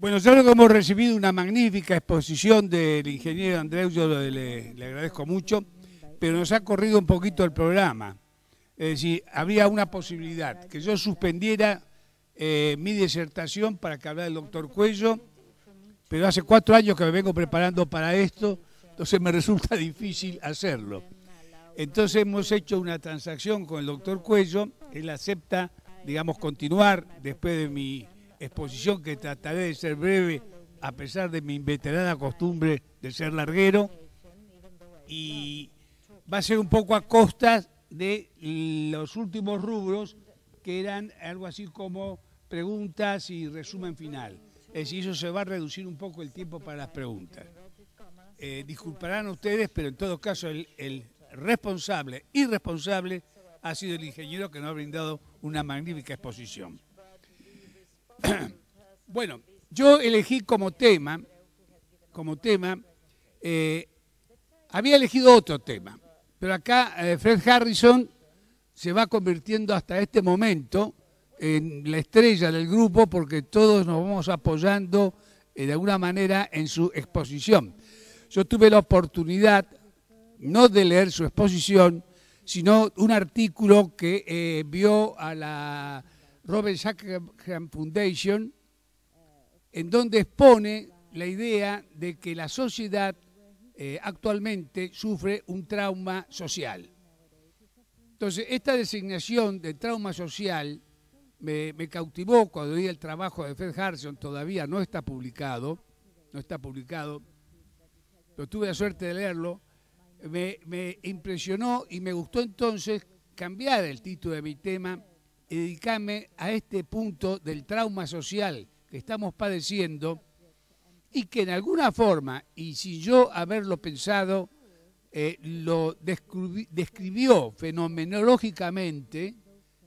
Bueno, yo creo que hemos recibido una magnífica exposición del ingeniero Andreu, yo le, agradezco mucho, pero nos ha corrido un poquito el programa. Es decir, había una posibilidad, que yo suspendiera eh, mi disertación para que hablara el doctor Cuello, pero hace cuatro años que me vengo preparando para esto, entonces me resulta difícil hacerlo. Entonces hemos hecho una transacción con el doctor Cuello, él acepta, digamos, continuar después de mi exposición que trataré de ser breve a pesar de mi inveterada costumbre de ser larguero y va a ser un poco a costa de los últimos rubros que eran algo así como preguntas y resumen final. Es decir, eso se va a reducir un poco el tiempo para las preguntas. Eh, disculparán ustedes, pero en todo caso el, el responsable, irresponsable, ha sido el ingeniero que nos ha brindado una magnífica exposición. bueno, yo elegí como tema, como tema, eh, había elegido otro tema, pero acá eh, Fred Harrison se va convirtiendo hasta este momento en la estrella del grupo porque todos nos vamos apoyando eh, de alguna manera en su exposición. Yo tuve la oportunidad no de leer su exposición, sino un artículo que vio a la Robert Sackham Foundation, en donde expone la idea de que la sociedad eh, actualmente sufre un trauma social. Entonces, esta designación de trauma social me, cautivó cuando vi el trabajo de Fred Harrison, todavía no está publicado, no está publicado, pero tuve la suerte de leerlo, me impresionó y me gustó entonces cambiar el título de mi tema dedicarme a este punto del trauma social que estamos padeciendo y que en alguna forma, y sin yo haberlo pensado, eh, lo describió fenomenológicamente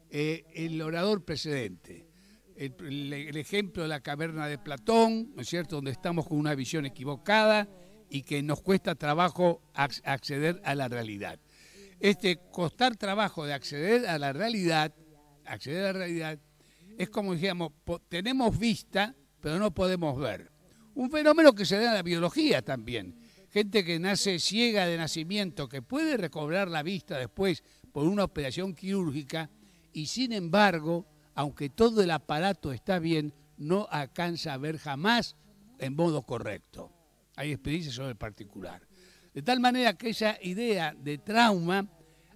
eh, el orador precedente. El, ejemplo de la caverna de Platón, ¿no es cierto?, donde estamos con una visión equivocada y que nos cuesta trabajo acceder a la realidad. Este costar trabajo de acceder a la realidad acceder a la realidad, es como dijéramos, tenemos vista, pero no podemos ver. Un fenómeno que se da en la biología también. Gente que nace ciega de nacimiento, que puede recobrar la vista después por una operación quirúrgica y sin embargo, aunque todo el aparato está bien, no alcanza a ver jamás en modo correcto. Hay experiencias sobre el particular. De tal manera que esa idea de trauma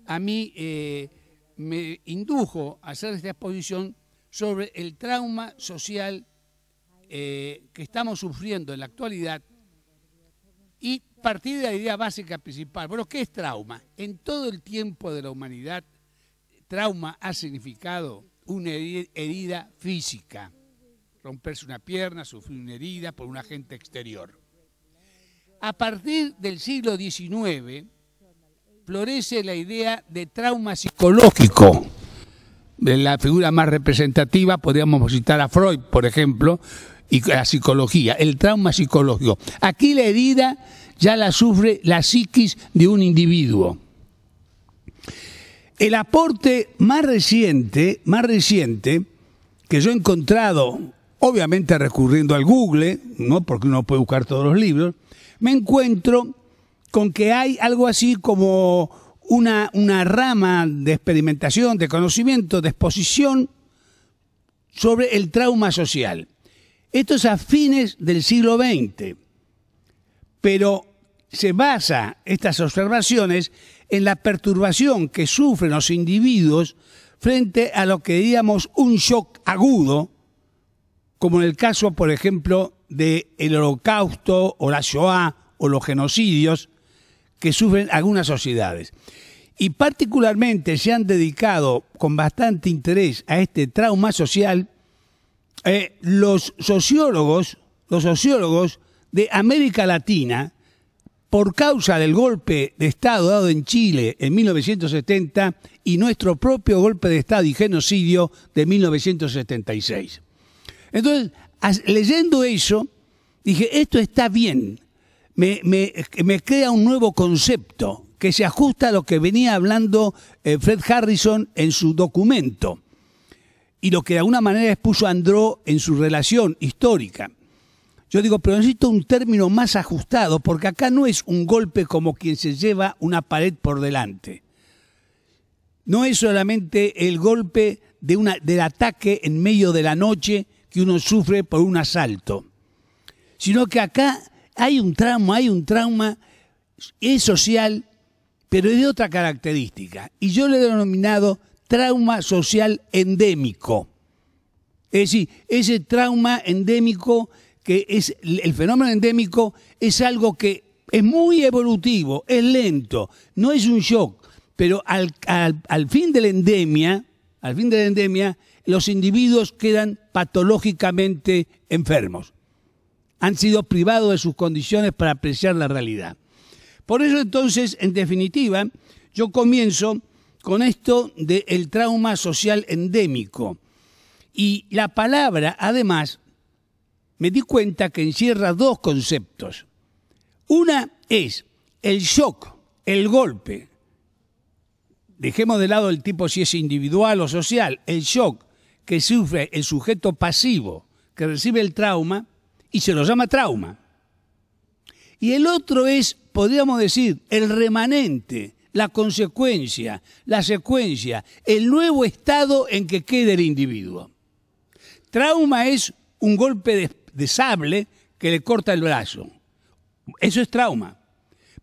a mí eh, me indujo a hacer esta exposición sobre el trauma social eh, que estamos sufriendo en la actualidad y partir de la idea básica principal. Bueno, ¿qué es trauma? En todo el tiempo de la humanidad, trauma ha significado una herida física, romperse una pierna, sufrir una herida por un agente exterior. A partir del siglo XIX, florece la idea de trauma psicológico. La figura más representativa, podríamos citar a Freud, por ejemplo, y la psicología, el trauma psicológico. Aquí la herida ya la sufre la psiquis de un individuo. El aporte más reciente, más reciente, que yo he encontrado, obviamente recurriendo al Google, ¿no? porque uno puede buscar todos los libros, me encuentro con que hay algo así como una, rama de experimentación, de conocimiento, de exposición sobre el trauma social. Esto es a fines del siglo XX, pero se basa estas observaciones en la perturbación que sufren los individuos frente a lo que diríamos un shock agudo, como en el caso, por ejemplo, del el holocausto o la Shoah o los genocidios, que sufren algunas sociedades. Y particularmente se han dedicado con bastante interés a este trauma social eh, los sociólogos, los sociólogos de América Latina, por causa del golpe de Estado dado en Chile en 1970 y nuestro propio golpe de Estado y genocidio de 1976. Entonces, leyendo eso, dije, esto está bien, me, me, crea un nuevo concepto que se ajusta a lo que venía hablando eh, Fred Harrison en su documento y lo que de alguna manera expuso Andró en su relación histórica. Yo digo, pero necesito un término más ajustado, porque acá no es un golpe como quien se lleva una pared por delante. No es solamente el golpe de una, del ataque en medio de la noche que uno sufre por un asalto, sino que acá hay un trauma, hay un trauma, es social, pero es de otra característica. Y yo lo he denominado trauma social endémico. Es decir, ese trauma endémico, que es el fenómeno endémico, es algo que es muy evolutivo, es lento, no es un shock, pero al fin de la endemia, al fin de la endemia, los individuos quedan patológicamente enfermos han sido privados de sus condiciones para apreciar la realidad. Por eso entonces, en definitiva, yo comienzo con esto del trauma social endémico. Y la palabra, además, me di cuenta que encierra dos conceptos. Una es el shock, el golpe. Dejemos de lado el tipo si es individual o social, el shock que sufre el sujeto pasivo que recibe el trauma y se lo llama trauma. Y el otro es, podríamos decir, el remanente, la consecuencia, la secuencia, el nuevo estado en que queda el individuo. Trauma es un golpe de, sable que le corta el brazo. Eso es trauma.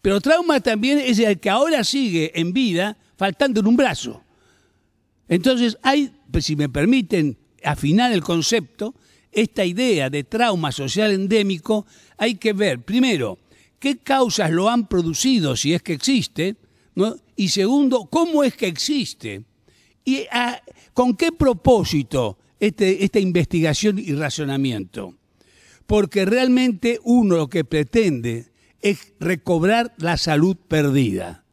Pero trauma también es el que ahora sigue en vida faltando en un brazo. Entonces hay, pues, si me permiten afinar el concepto, esta idea de trauma social endémico, hay que ver, primero, qué causas lo han producido, si es que existe, y segundo, cómo es que existe, y ah, con qué propósito este, esta investigación y razonamiento. Porque realmente uno lo que pretende es recobrar la salud perdida.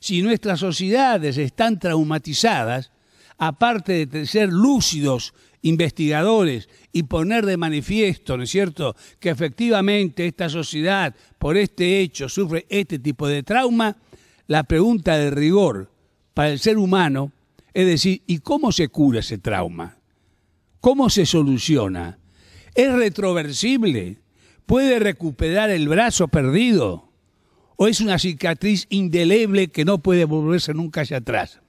Si nuestras sociedades están traumatizadas, aparte de ser lúcidos investigadores y poner de manifiesto, ¿no es cierto?, que efectivamente esta sociedad por este hecho sufre este tipo de trauma, la pregunta de rigor para el ser humano es decir, ¿y cómo se cura ese trauma? ¿Cómo se soluciona? ¿Es retroversible? ¿Puede recuperar el brazo perdido? ¿O es una cicatriz indeleble que no puede volverse nunca hacia atrás?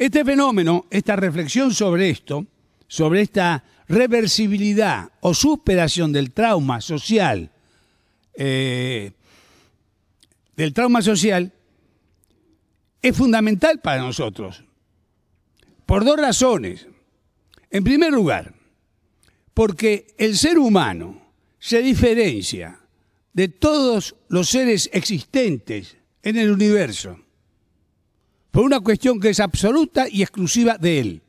Este fenómeno, esta reflexión sobre esto, sobre esta reversibilidad o superación del trauma social, eh, del trauma social, es fundamental para nosotros. Por dos razones. En primer lugar, porque el ser humano se diferencia de todos los seres existentes en el universo por una cuestión que es absoluta y exclusiva de él.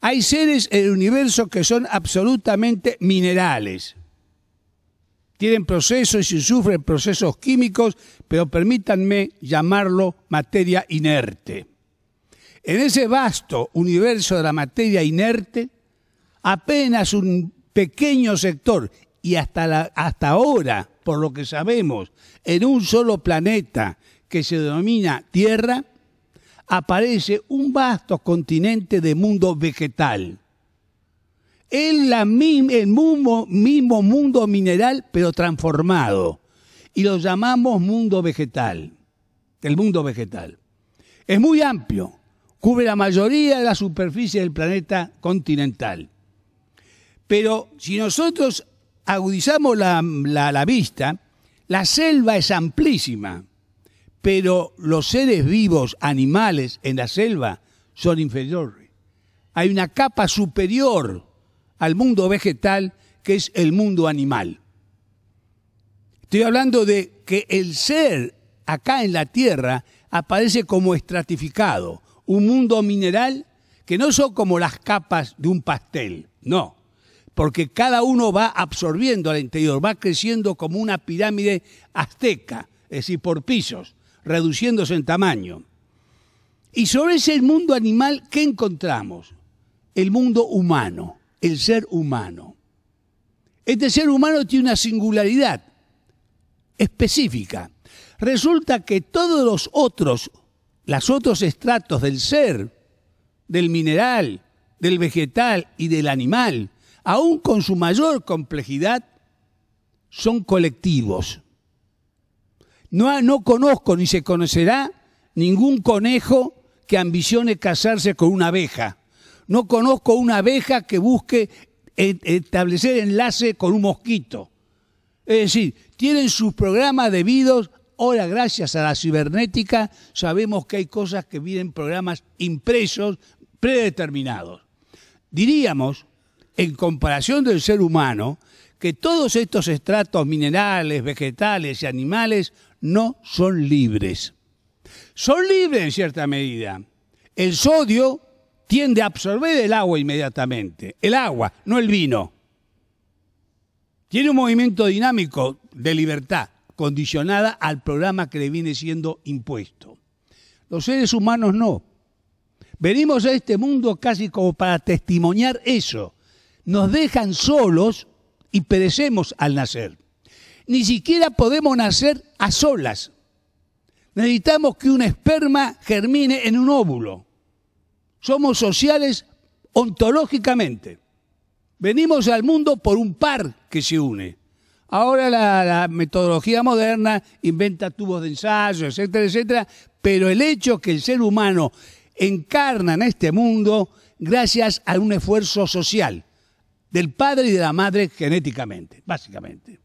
Hay seres en el universo que son absolutamente minerales. Tienen procesos y sufren procesos químicos, pero permítanme llamarlo materia inerte. En ese vasto universo de la materia inerte, apenas un pequeño sector, y hasta, hasta ahora, por lo que sabemos, en un solo planeta que se denomina Tierra, aparece un vasto continente de mundo vegetal. Es el mismo, mundo mineral, pero transformado. Y lo llamamos mundo vegetal. El mundo vegetal. Es muy amplio. Cubre la mayoría de la superficie del planeta continental. Pero si nosotros agudizamos la vista, la selva es amplísima pero los seres vivos, animales en la selva, son inferiores. Hay una capa superior al mundo vegetal que es el mundo animal. Estoy hablando de que el ser acá en la Tierra aparece como estratificado, un mundo mineral que no son como las capas de un pastel, no, porque cada uno va absorbiendo al interior, va creciendo como una pirámide azteca, es decir, por pisos reduciéndose en tamaño. Y sobre ese mundo animal, ¿qué encontramos? El mundo humano, el ser humano. Este ser humano tiene una singularidad específica. Resulta que todos los otros, los otros estratos del ser, del mineral, del vegetal y del animal, aún con su mayor complejidad, son colectivos. No, conozco ni se conocerá ningún conejo que ambicione casarse con una abeja. No conozco una abeja que busque e-, establecer enlace con un mosquito. Es decir, tienen sus programas debidos. Ahora, gracias a la cibernética, sabemos que hay cosas que vienen programas impresos, predeterminados. Diríamos, en comparación del ser humano, que todos estos estratos minerales, vegetales y animales no son libres. Son libres en cierta medida. El sodio tiende a absorber el agua inmediatamente. El agua, no el vino. Tiene un movimiento dinámico de libertad, condicionada al programa que le viene siendo impuesto. Los seres humanos no. Venimos a este mundo casi como para testimoniar eso. Nos dejan solos y perecemos al nacer ni siquiera podemos nacer a solas. Necesitamos que un esperma germine en un óvulo. Somos sociales ontológicamente. Venimos al mundo por un par que se une. Ahora la, metodología moderna inventa tubos de ensayo, etcétera, etcétera, pero el hecho que el ser humano encarna en este mundo gracias a un esfuerzo social del padre y de la madre genéticamente, básicamente.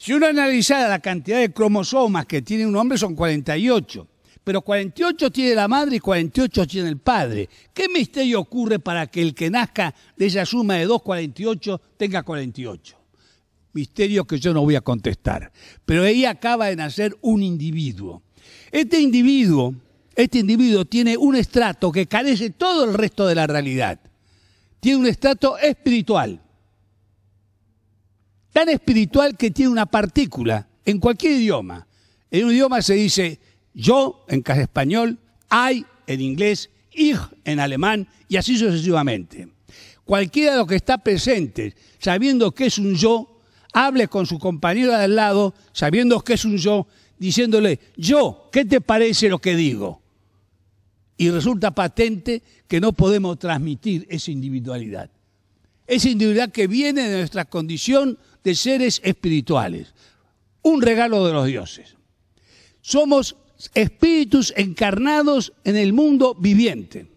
Si uno analizara la cantidad de cromosomas que tiene un hombre, son 48. Pero 48 tiene la madre y 48 tiene el padre. ¿Qué misterio ocurre para que el que nazca de esa suma de 2, 48, tenga 48? Misterio que yo no voy a contestar. Pero ahí acaba de nacer un individuo. Este individuo, este individuo tiene un estrato que carece todo el resto de la realidad. Tiene un estrato espiritual tan espiritual que tiene una partícula en cualquier idioma. En un idioma se dice yo en casa español, hay en inglés, ich en alemán y así sucesivamente. Cualquiera de los que está presente, sabiendo que es un yo, hable con su compañero de al lado, sabiendo que es un yo, diciéndole, yo, ¿qué te parece lo que digo? Y resulta patente que no podemos transmitir esa individualidad. Es individualidad que viene de nuestra condición de seres espirituales. Un regalo de los dioses. Somos espíritus encarnados en el mundo viviente.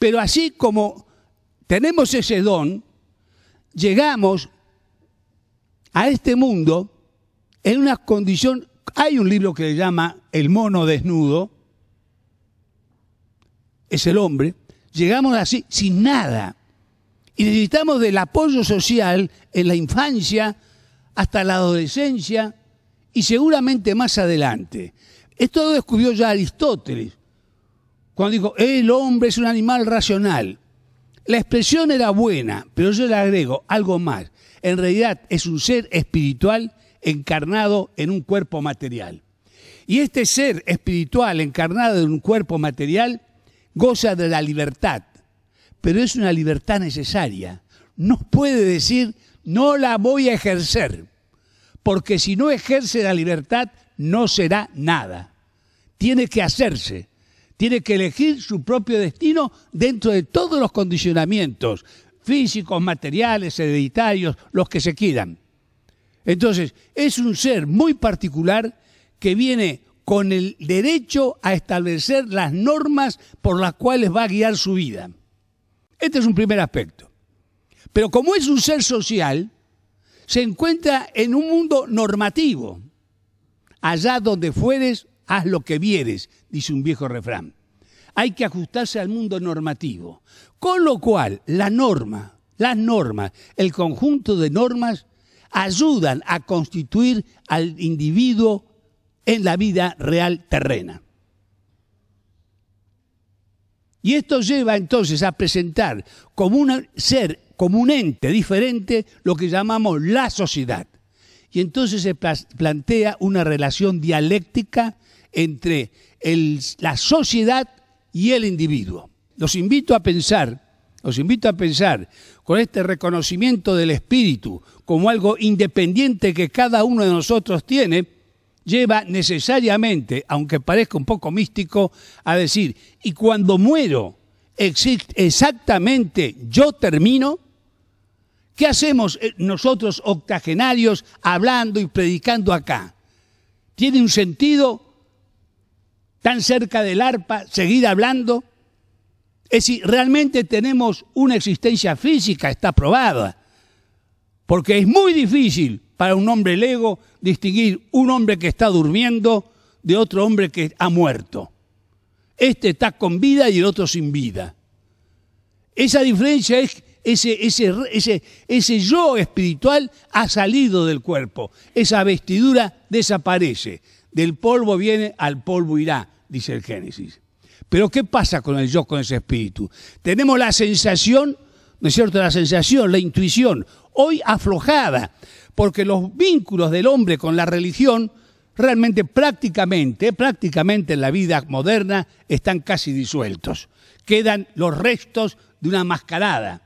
Pero así como tenemos ese don, llegamos a este mundo en una condición, hay un libro que se llama El mono desnudo, es el hombre, llegamos así sin nada, y necesitamos del apoyo social en la infancia hasta la adolescencia y seguramente más adelante. Esto lo descubrió ya Aristóteles, cuando dijo, el hombre es un animal racional. La expresión era buena, pero yo le agrego algo más. En realidad es un ser espiritual encarnado en un cuerpo material. Y este ser espiritual encarnado en un cuerpo material goza de la libertad, pero es una libertad necesaria. No puede decir, no la voy a ejercer, porque si no ejerce la libertad, no será nada. Tiene que hacerse, tiene que elegir su propio destino dentro de todos los condicionamientos físicos, materiales, hereditarios, los que se quieran. Entonces, es un ser muy particular que viene con el derecho a establecer las normas por las cuales va a guiar su vida. Este es un primer aspecto. Pero como es un ser social, se encuentra en un mundo normativo. Allá donde fueres, haz lo que vieres, dice un viejo refrán. Hay que ajustarse al mundo normativo. Con lo cual, la norma, las normas, el conjunto de normas ayudan a constituir al individuo en la vida real terrena. Y esto lleva entonces a presentar como un ser, como un ente diferente, lo que llamamos la sociedad. Y entonces se plantea una relación dialéctica entre la sociedad y el individuo. Los invito a pensar, los invito a pensar con este reconocimiento del espíritu como algo independiente que cada uno de nosotros tiene, lleva necesariamente, aunque parezca un poco místico, a decir, y cuando muero, exactamente yo termino. ¿Qué hacemos eh, nosotros octogenarios hablando y predicando acá? ¿Tiene un sentido tan cerca del arpa seguir hablando? Es decir, realmente tenemos una existencia física, está probada, porque es muy difícil para un hombre lego distinguir un hombre que está durmiendo de otro hombre que ha muerto. Este está con vida y el otro sin vida. Esa diferencia es ese, ese, ese, ese yo espiritual ha salido del cuerpo. Esa vestidura desaparece. Del polvo viene, al polvo irá, dice el Génesis. Pero ¿qué pasa con el yo, con ese espíritu? Tenemos la sensación ¿no es cierto?, la sensación, la intuición, hoy aflojada, porque los vínculos del hombre con la religión realmente prácticamente, prácticamente en la vida moderna están casi disueltos. Quedan los restos de una mascarada.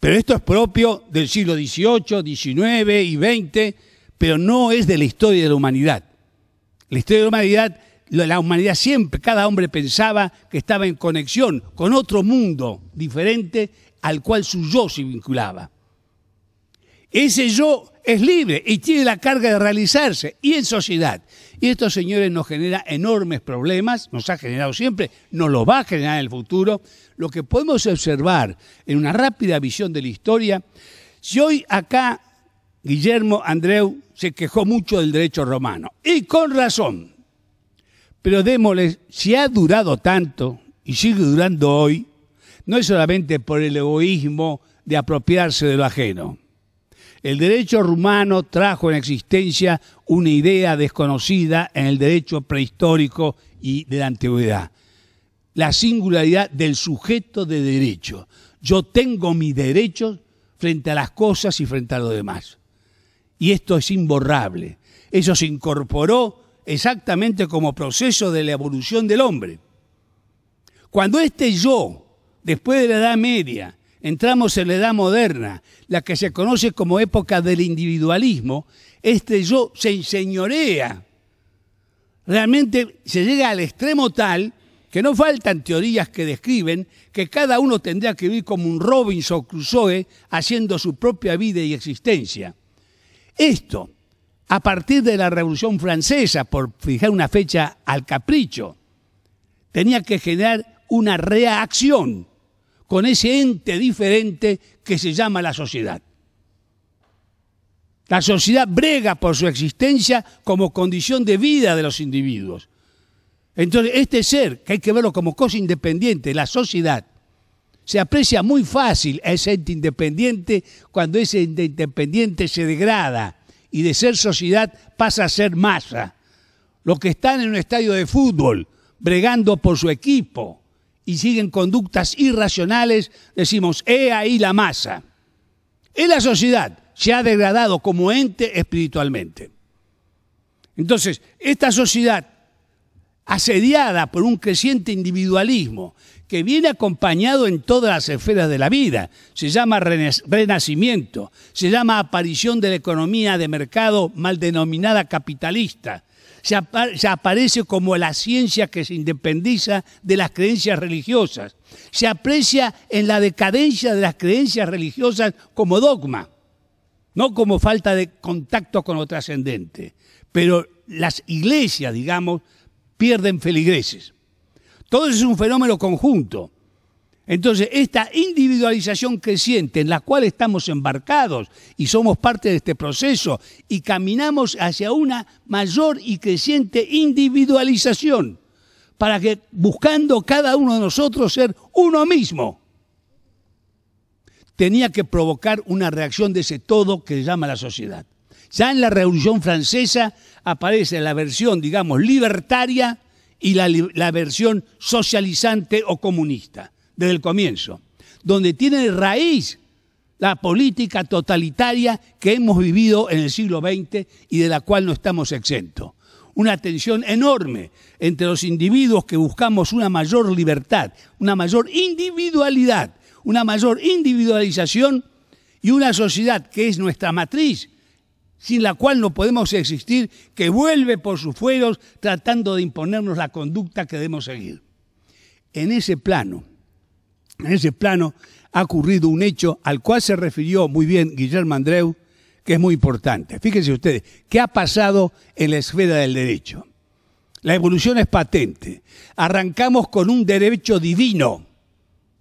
Pero esto es propio del siglo XVIII, XIX y XX, pero no es de la historia de la humanidad. La historia de la humanidad la humanidad siempre, cada hombre pensaba que estaba en conexión con otro mundo diferente al cual su yo se vinculaba. Ese yo es libre y tiene la carga de realizarse y en sociedad. Y esto, señores nos genera enormes problemas, nos ha generado siempre, nos lo va a generar en el futuro. Lo que podemos observar en una rápida visión de la historia, si hoy acá Guillermo Andreu se quejó mucho del derecho romano, y con razón, pero démosle, si ha durado tanto y sigue durando hoy, no es solamente por el egoísmo de apropiarse de lo ajeno. El derecho rumano trajo en existencia una idea desconocida en el derecho prehistórico y de la antigüedad, la singularidad del sujeto de derecho. Yo tengo mis derechos frente a las cosas y frente a los demás. Y esto es imborrable. Eso se incorporó exactamente como proceso de la evolución del hombre. Cuando este yo, después de la Edad Media, entramos en la Edad Moderna, la que se conoce como época del individualismo, este yo se enseñorea. Realmente se llega al extremo tal que no faltan teorías que describen que cada uno tendría que vivir como un Robinson Crusoe haciendo su propia vida y existencia. Esto, a partir de la Revolución Francesa, por fijar una fecha al capricho. Tenía que generar una reacción con ese ente diferente que se llama la sociedad. La sociedad brega por su existencia como condición de vida de los individuos. Entonces, este ser, que hay que verlo como cosa independiente, la sociedad, se aprecia muy fácil a ese ente independiente cuando ese ente independiente se degrada y de ser sociedad pasa a ser masa. Los que están en un estadio de fútbol bregando por su equipo y siguen conductas irracionales, decimos, he ahí la masa. Es la sociedad, se ha degradado como ente espiritualmente. Entonces, esta sociedad asediada por un creciente individualismo que viene acompañado en todas las esferas de la vida. Se llama renacimiento, se llama aparición de la economía de mercado mal denominada capitalista. Se, aparece como la ciencia que se independiza de las creencias religiosas. Se aprecia en la decadencia de las creencias religiosas como dogma, no como falta de contacto con lo trascendente. Pero las iglesias, digamos, pierden feligreses. Todo eso es un fenómeno conjunto. Entonces, esta individualización creciente en la cual estamos embarcados y somos parte de este proceso y caminamos hacia una mayor y creciente individualización para que buscando cada uno de nosotros ser uno mismo, tenía que provocar una reacción de ese todo que llama la sociedad. Ya en la Revolución Francesa aparece la versión, digamos, libertaria y la, versión socializante o comunista, desde el comienzo, donde tiene raíz la política totalitaria que hemos vivido en el siglo XX y de la cual no estamos exentos una tensión enorme entre los individuos que buscamos una mayor libertad, una mayor individualidad, una mayor individualización y una sociedad que es nuestra matriz, sin la cual no podemos existir, que vuelve por sus fueros tratando de imponernos la conducta que debemos seguir. En ese plano, en ese plano ha ocurrido un hecho al cual se refirió muy bien Guillermo Andreu, que es muy importante. Fíjense ustedes, ¿qué ha pasado en la esfera del derecho? La evolución es patente. Arrancamos con un derecho divino.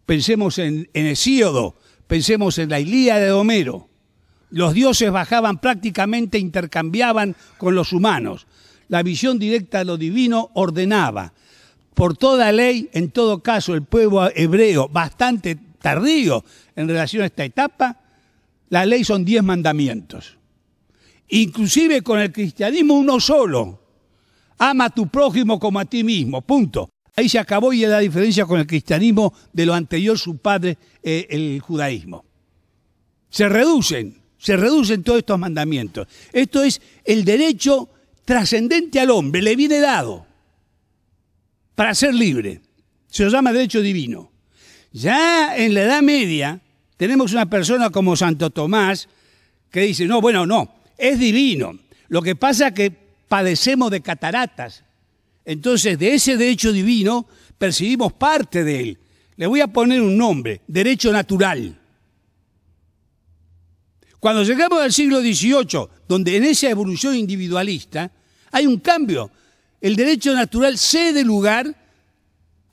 Pensemos en, en Hesíodo, pensemos en la Ilía de Homero los dioses bajaban prácticamente, e intercambiaban con los humanos. La visión directa de lo divino ordenaba. Por toda ley, en todo caso, el pueblo hebreo, bastante tardío en relación a esta etapa, la ley son diez mandamientos. Inclusive con el cristianismo uno solo. Ama a tu prójimo como a ti mismo, punto. Ahí se acabó y es la diferencia con el cristianismo de lo anterior su padre, eh, el judaísmo. Se reducen se reducen todos estos mandamientos. Esto es el derecho trascendente al hombre, le viene dado para ser libre. Se lo llama derecho divino. Ya en la Edad Media tenemos una persona como Santo Tomás que dice, no, bueno, no, es divino. Lo que pasa es que padecemos de cataratas. Entonces, de ese derecho divino percibimos parte de él. Le voy a poner un nombre, derecho natural. Cuando llegamos al siglo XVIII, donde en esa evolución individualista hay un cambio, el derecho natural cede lugar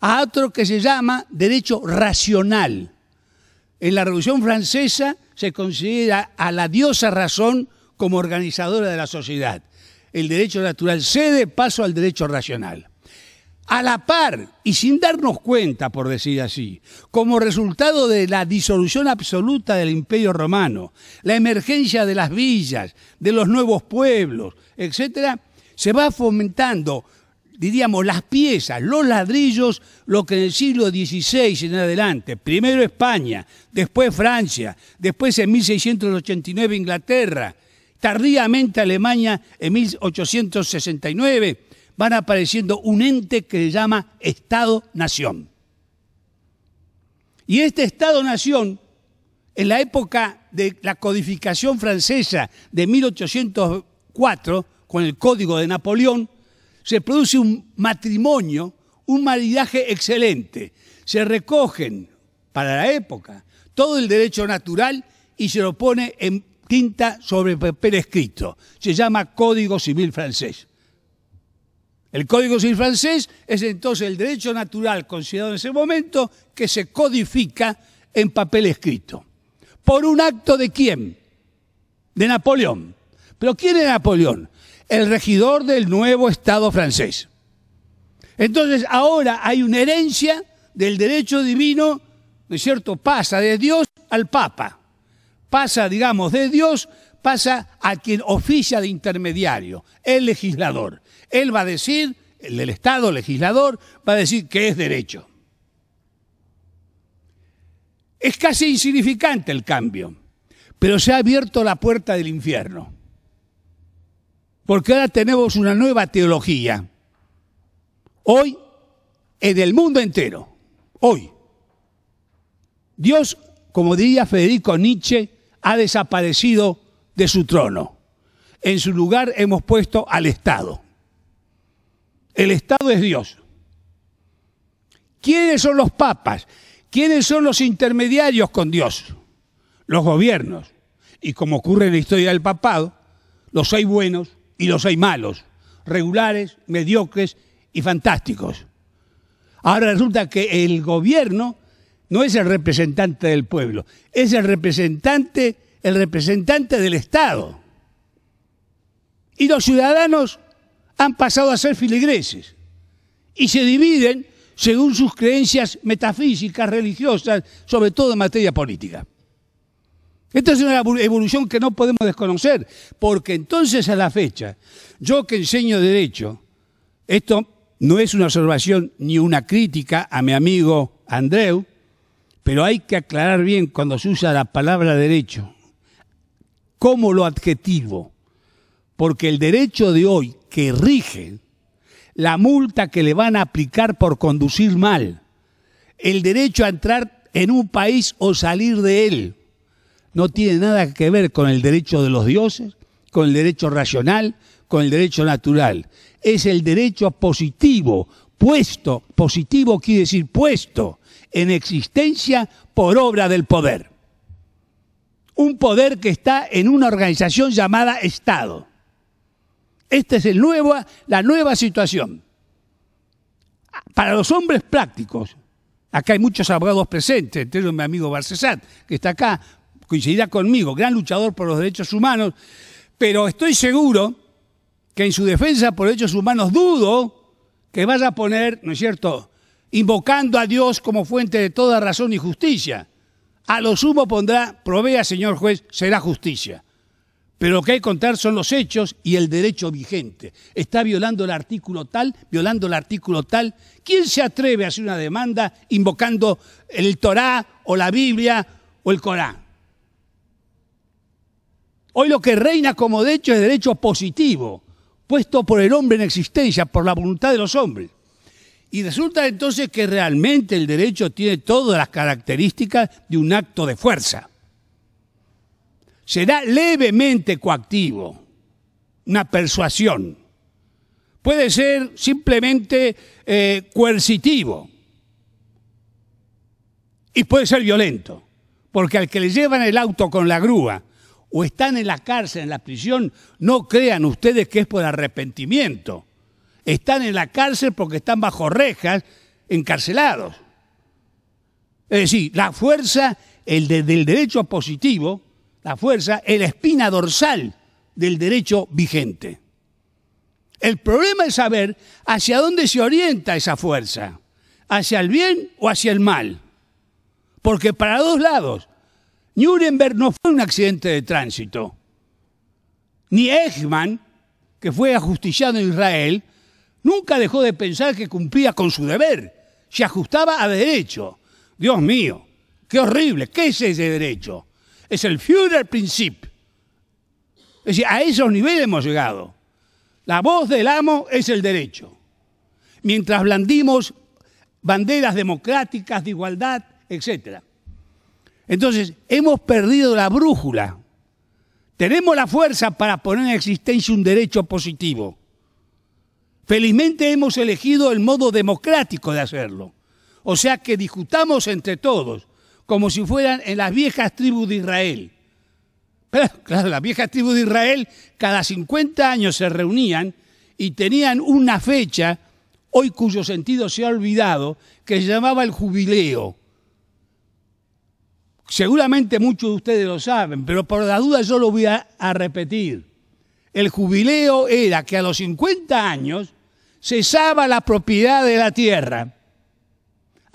a otro que se llama derecho racional. En la Revolución Francesa se considera a la diosa razón como organizadora de la sociedad. El derecho natural cede paso al derecho racional a la par y sin darnos cuenta, por decir así, como resultado de la disolución absoluta del imperio romano, la emergencia de las villas, de los nuevos pueblos, etcétera, se va fomentando, diríamos, las piezas, los ladrillos, lo que en el siglo XVI en adelante, primero España, después Francia, después en 1689 Inglaterra, tardíamente Alemania en 1869, van apareciendo un ente que se llama Estado-Nación. Y este Estado-Nación, en la época de la codificación francesa de 1804, con el Código de Napoleón, se produce un matrimonio, un maridaje excelente. Se recogen, para la época, todo el derecho natural y se lo pone en tinta sobre papel escrito. Se llama Código Civil Francés. El Código Civil francés es entonces el derecho natural considerado en ese momento que se codifica en papel escrito. ¿Por un acto de quién? De Napoleón. ¿Pero quién es Napoleón? El regidor del nuevo Estado francés. Entonces ahora hay una herencia del derecho divino, ¿no es cierto? Pasa de Dios al Papa. Pasa, digamos, de Dios, pasa a quien oficia de intermediario, el legislador. Él va a decir, el del Estado, legislador, va a decir que es derecho. Es casi insignificante el cambio, pero se ha abierto la puerta del infierno. Porque ahora tenemos una nueva teología. Hoy, en el mundo entero, hoy, Dios, como diría Federico Nietzsche, ha desaparecido de su trono. En su lugar hemos puesto al Estado. El Estado es Dios. ¿Quiénes son los papas? ¿Quiénes son los intermediarios con Dios? Los gobiernos. Y como ocurre en la historia del papado, los hay buenos y los hay malos, regulares, mediocres y fantásticos. Ahora resulta que el gobierno no es el representante del pueblo, es el representante, el representante del Estado. Y los ciudadanos han pasado a ser filigreses y se dividen según sus creencias metafísicas, religiosas, sobre todo en materia política. Esta es una evolución que no podemos desconocer, porque entonces a la fecha, yo que enseño derecho, esto no es una observación ni una crítica a mi amigo Andreu, pero hay que aclarar bien cuando se usa la palabra derecho, como lo adjetivo, porque el derecho de hoy que rige, la multa que le van a aplicar por conducir mal, el derecho a entrar en un país o salir de él, no tiene nada que ver con el derecho de los dioses, con el derecho racional, con el derecho natural. Es el derecho positivo, puesto, positivo quiere decir puesto, en existencia por obra del poder. Un poder que está en una organización llamada Estado. Esta es la nueva situación. Para los hombres prácticos, acá hay muchos abogados presentes, entre ellos mi amigo Barcesat, que está acá, coincidirá conmigo, gran luchador por los derechos humanos, pero estoy seguro que en su defensa por derechos humanos dudo que vaya a poner, ¿no es cierto?, invocando a Dios como fuente de toda razón y justicia. A lo sumo pondrá, provea, señor juez, será justicia. Pero lo que hay que contar son los hechos y el derecho vigente. Está violando el artículo tal, violando el artículo tal. ¿Quién se atreve a hacer una demanda invocando el Torá o la Biblia o el Corán? Hoy lo que reina como derecho hecho es derecho positivo, puesto por el hombre en existencia, por la voluntad de los hombres. Y resulta entonces que realmente el derecho tiene todas las características de un acto de fuerza será levemente coactivo, una persuasión. Puede ser simplemente eh, coercitivo y puede ser violento, porque al que le llevan el auto con la grúa o están en la cárcel, en la prisión, no crean ustedes que es por arrepentimiento. Están en la cárcel porque están bajo rejas, encarcelados. Es decir, la fuerza el del derecho positivo la fuerza, es la espina dorsal del derecho vigente. El problema es saber hacia dónde se orienta esa fuerza, hacia el bien o hacia el mal. Porque para dos lados, Nuremberg no fue un accidente de tránsito, ni Eichmann, que fue ajusticiado en Israel, nunca dejó de pensar que cumplía con su deber, se ajustaba a derecho. Dios mío, qué horrible, ¿qué es ese derecho? Es el Führerprinzip. Es decir, a esos niveles hemos llegado. La voz del amo es el derecho. Mientras blandimos banderas democráticas, de igualdad, etc. Entonces, hemos perdido la brújula. Tenemos la fuerza para poner en existencia un derecho positivo. Felizmente hemos elegido el modo democrático de hacerlo. O sea que discutamos entre todos, como si fueran en las viejas tribus de Israel. Pero, claro, las viejas tribus de Israel cada 50 años se reunían y tenían una fecha, hoy cuyo sentido se ha olvidado, que se llamaba el jubileo. Seguramente muchos de ustedes lo saben, pero por la duda yo lo voy a, a repetir. El jubileo era que a los 50 años cesaba la propiedad de la tierra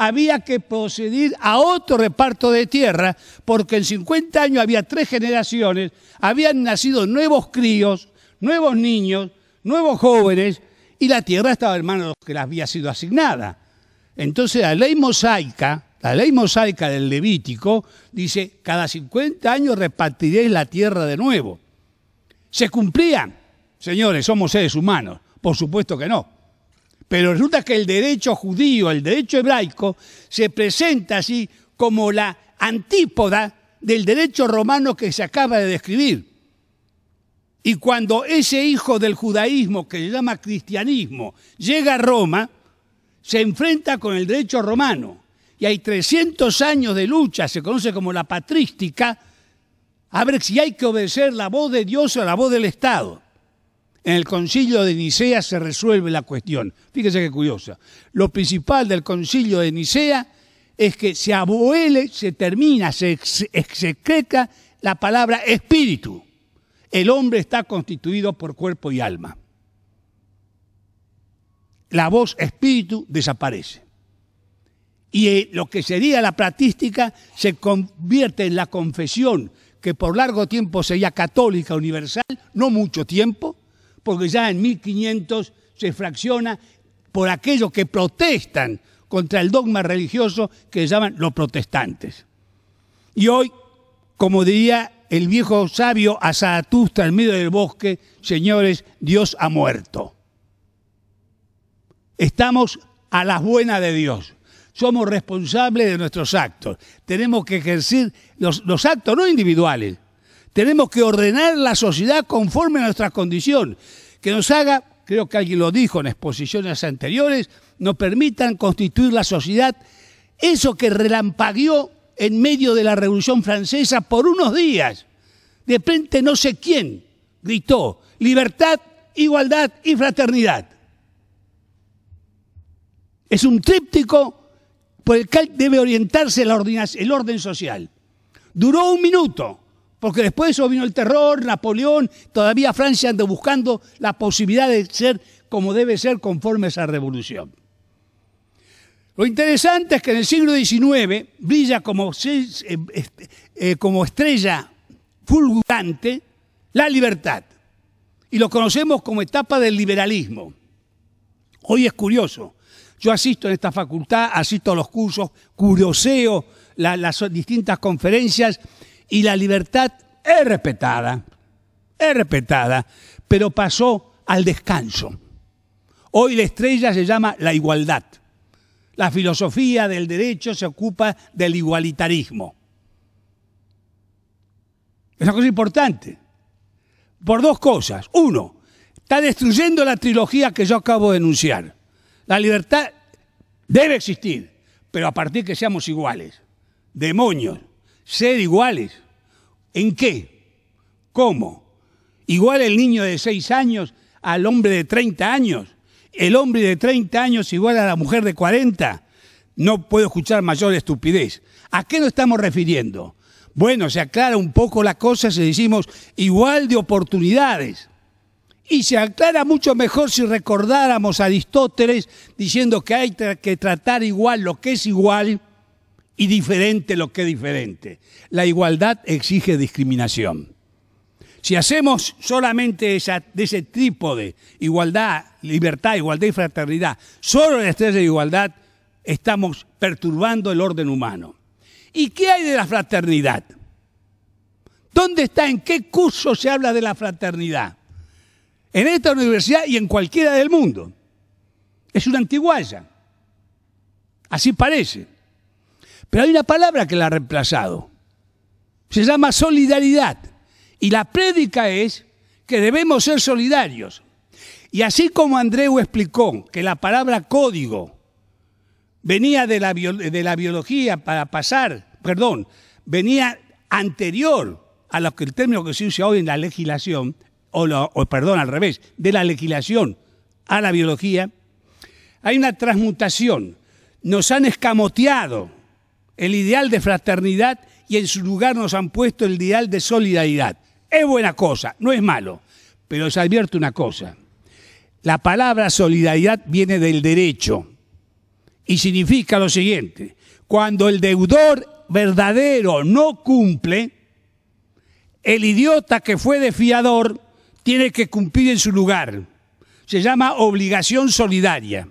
había que proceder a otro reparto de tierra, porque en 50 años había tres generaciones, habían nacido nuevos críos, nuevos niños, nuevos jóvenes, y la tierra estaba en manos de los que la había sido asignada. Entonces la ley mosaica, la ley mosaica del Levítico, dice, cada 50 años repartiréis la tierra de nuevo. ¿Se cumplían? Señores, somos seres humanos. Por supuesto que no. Pero resulta que el derecho judío, el derecho hebraico, se presenta así como la antípoda del derecho romano que se acaba de describir. Y cuando ese hijo del judaísmo, que se llama cristianismo, llega a Roma, se enfrenta con el derecho romano. Y hay 300 años de lucha, se conoce como la patrística, a ver si hay que obedecer la voz de Dios o la voz del Estado. En el concilio de Nicea se resuelve la cuestión. Fíjese qué curiosa. Lo principal del concilio de Nicea es que se abuele, se termina, se excreca la palabra espíritu. El hombre está constituido por cuerpo y alma. La voz espíritu desaparece. Y eh, lo que sería la platística se convierte en la confesión, que por largo tiempo sería católica universal, no mucho tiempo, porque ya en 1500 se fracciona por aquellos que protestan contra el dogma religioso que llaman los protestantes. Y hoy, como diría el viejo sabio a Zaratustra en medio del bosque, señores, Dios ha muerto. Estamos a las buena de Dios. Somos responsables de nuestros actos. Tenemos que ejercer los actos no individuales, tenemos que ordenar la sociedad conforme a nuestra condición, que nos haga, creo que alguien lo dijo en exposiciones anteriores, nos permitan constituir la sociedad, eso que relampagueó en medio de la Revolución Francesa por unos días. De repente no sé quién gritó, libertad, igualdad y fraternidad. Es un tríptico por el cual debe orientarse el orden social. Duró un minuto, porque después de eso vino el terror, Napoleón, todavía Francia anda buscando la posibilidad de ser como debe ser conforme a esa revolución. Lo interesante es que en el siglo XIX brilla eh, este, eh, como, estrella fulgurante la libertad y lo conocemos como etapa del liberalismo. Hoy es curioso. Yo asisto en esta facultad, asisto a los cursos, curioseo las distintas conferencias y la libertad es respetada, es respetada, pero pasó al descanso. Hoy la estrella se llama la igualdad. La filosofía del derecho se ocupa del igualitarismo. Es una cosa importante. Por dos cosas. Uno, está destruyendo la trilogía que yo acabo de enunciar. La libertad debe existir, pero a partir que seamos iguales. Demonios, ser iguales. ¿En qué? ¿Cómo? Igual el niño de 6 años al hombre de 30 años. El hombre de 30 años igual a la mujer de 40. No puedo escuchar mayor estupidez. ¿A qué nos estamos refiriendo? Bueno, se aclara un poco la cosa si decimos igual de oportunidades. Y se aclara mucho mejor si recordáramos a Aristóteles diciendo que hay que tratar igual lo que es igual y diferente lo que es diferente. La igualdad exige discriminación. Si hacemos solamente esa, de ese trípode, igualdad, libertad, igualdad y fraternidad, solo la estrella de igualdad, estamos perturbando el orden humano. ¿Y qué hay de la fraternidad? ¿Dónde está, en qué curso se habla de la fraternidad? En esta universidad y en cualquiera del mundo. Es una antiguaya. Así parece. Pero hay una palabra que la ha reemplazado. Se llama solidaridad. Y la prédica es que debemos ser solidarios. Y así como Andreu explicó que la palabra código venía de la, biología para pasar, perdón, venía anterior a lo que el término que se usa hoy en la legislación, o, perdón, al revés, de la legislación a la biología, hay una transmutación. Nos han escamoteado el ideal de fraternidad y en su lugar nos han puesto el ideal de solidaridad. Es buena cosa, no es malo, pero se advierte una cosa. La palabra solidaridad viene del derecho y significa lo siguiente, cuando el deudor verdadero no cumple, el idiota que fue defiador tiene que cumplir en su lugar. Se llama obligación solidaria.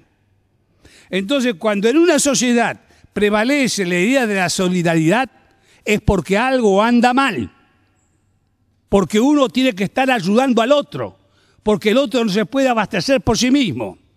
Entonces, cuando en una sociedad prevalece la idea de la solidaridad es porque algo anda mal, porque uno tiene que estar ayudando al otro, porque el otro no se puede abastecer por sí mismo.